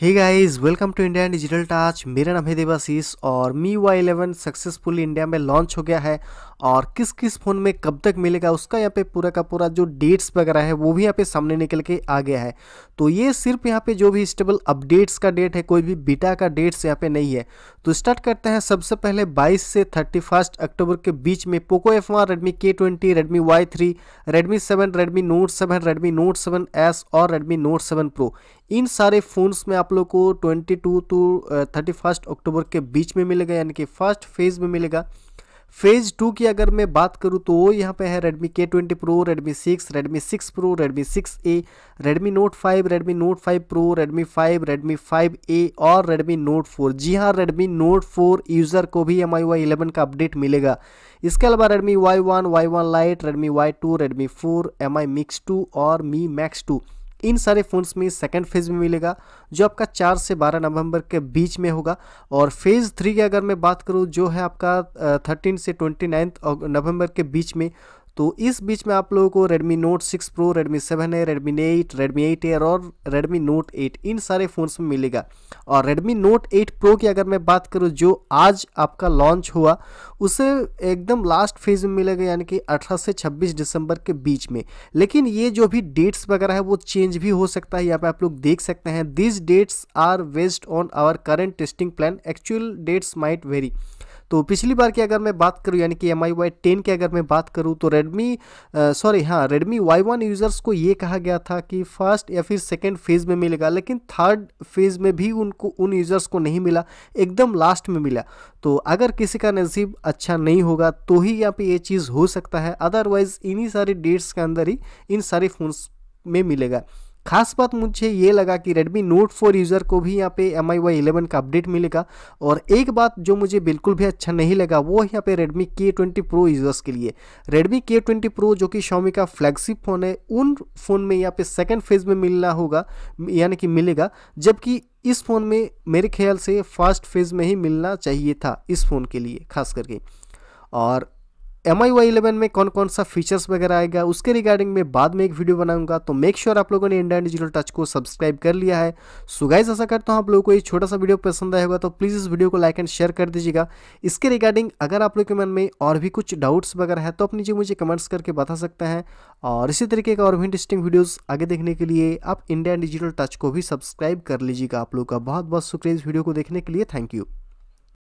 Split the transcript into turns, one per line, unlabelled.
hey guys welcome to India digital touch मेरा नाम है देवाशीष और Mi Y eleven successful India में लॉन्च हो गया है और किस किस फ़ोन में कब तक मिलेगा उसका यहाँ पे पूरा का पूरा जो डेट्स वगैरह है वो भी यहाँ पे सामने निकल के आ गया है तो ये सिर्फ यहाँ पे जो भी स्टेबल अपडेट्स का डेट है कोई भी बीटा का डेट्स यहाँ पे नहीं है तो स्टार्ट करते हैं सबसे पहले बाईस से थर्टी अक्टूबर के बीच में Poco F one Redmi K twenty Redmi Y three Redmi seven Redmi note seven Redmi note seven S और रेडमी नोट सेवन प्रो इन सारे फ़ोन्स में आप लोग को twenty two to thirty first अक्टूबर के बीच में मिलेगा यानी कि फर्स्ट फेज़ में मिलेगा फेज़ टू की अगर मैं बात करूँ तो वो यहाँ पर है Redmi K twenty pro Redmi six Redmi six pro Redmi six A Redmi note five Redmi note five pro Redmi five Redmi five A और रेडमी नोट फोर जी हाँ रेडमी नोट फोर यूज़र को भी M I Y eleven का update मिलेगा इसके अलावा Redmi Y one Y one lite Redmi Y two Redmi four M I mix two और Mi max to इन सारे phones में सेकेंड फेज़ में मिलेगा जो आपका चार से बारह नवंबर के बीच में होगा और फेज़ थ्री की अगर मैं बात करूँ जो है आपका थर्टीन से ट्वेंटी नाइन्थ नवंबर के बीच में तो इस बीच में आप लोगों को Redmi Note 6 Pro, Redmi 7A, है Redmi 8, Redmi 8 Air और Redmi Note 8 इन सारे फ़ोन्स में मिलेगा और Redmi Note 8 Pro की अगर मैं बात करूँ जो आज आपका लॉन्च हुआ उसे एकदम लास्ट फेज में मिलेगा यानी कि 18 से 26 दिसंबर के बीच में लेकिन ये जो भी डेट्स वगैरह है वो चेंज भी हो सकता है यहाँ पे आप लोग देख सकते हैं this dates are based on our current testing plan actual dates might vary तो पिछली बार की अगर मैं बात करूँ यानी कि एम आई वाई टेन की अगर मैं बात करूँ तो रेडमी सॉरी हाँ रेडमी वाई वन यूज़र्स को ये कहा गया था कि फर्स्ट या फिर सेकेंड फेज़ में मिलेगा लेकिन थर्ड फेज़ में भी उनको उन यूज़र्स को नहीं मिला एकदम लास्ट में मिला तो अगर किसी का नसीब अच्छा नहीं होगा तो ही यहाँ पे ये चीज़ हो सकता है अदरवाइज़ इन्हीं सारी डेट्स के अंदर ही इन सारे फ़ोन्स में मिलेगा खास बात मुझे ये लगा कि Redmi Note 4 यूज़र को भी यहाँ पे एम आई वाई का अपडेट मिलेगा और एक बात जो मुझे बिल्कुल भी अच्छा नहीं लगा वो यहाँ पे Redmi K20 Pro यूज़र्स के लिए Redmi K20 Pro जो कि Xiaomi का फ्लैगशिप फ़ोन है उन फ़ोन में यहाँ पे सेकंड फेज़ में मिलना होगा यानी कि मिलेगा जबकि इस फ़ोन में मेरे ख्याल से फर्स्ट फेज़ में ही मिलना चाहिए था इस फ़ोन के लिए खास करके और एम आई वाई इलेवन में कौन कौन सा फीचर्स वगैरह आएगा उसके रिगार्डिंग मैं बाद में एक वीडियो बनाऊंगा तो मेक श्योर sure आप लोगों ने इंडिया डिजिटल टच को सब्सक्राइब कर लिया है सो गाइज ऐसा करता हूँ आप लोगों को ये छोटा सा वीडियो पसंद आएगा तो प्लीज़ इस वीडियो को लाइक एंड शेयर कर दीजिएगा इसके रिगार्डिंग अगर आप लोग के मन में और भी कुछ डाउट्स वगैरह है तो आप नीचे मुझे कमेंट्स करके बता सकते हैं और इसी तरीके का और भी इंटरेस्टिंग वीडियोज़ आगे देखने के लिए आप इंडिया डिजिटल टच को भी सब्सक्राइब कर लीजिएगा आप लोग का बहुत बहुत शुक्रिया इस वीडियो को देखने के लिए थैंक यू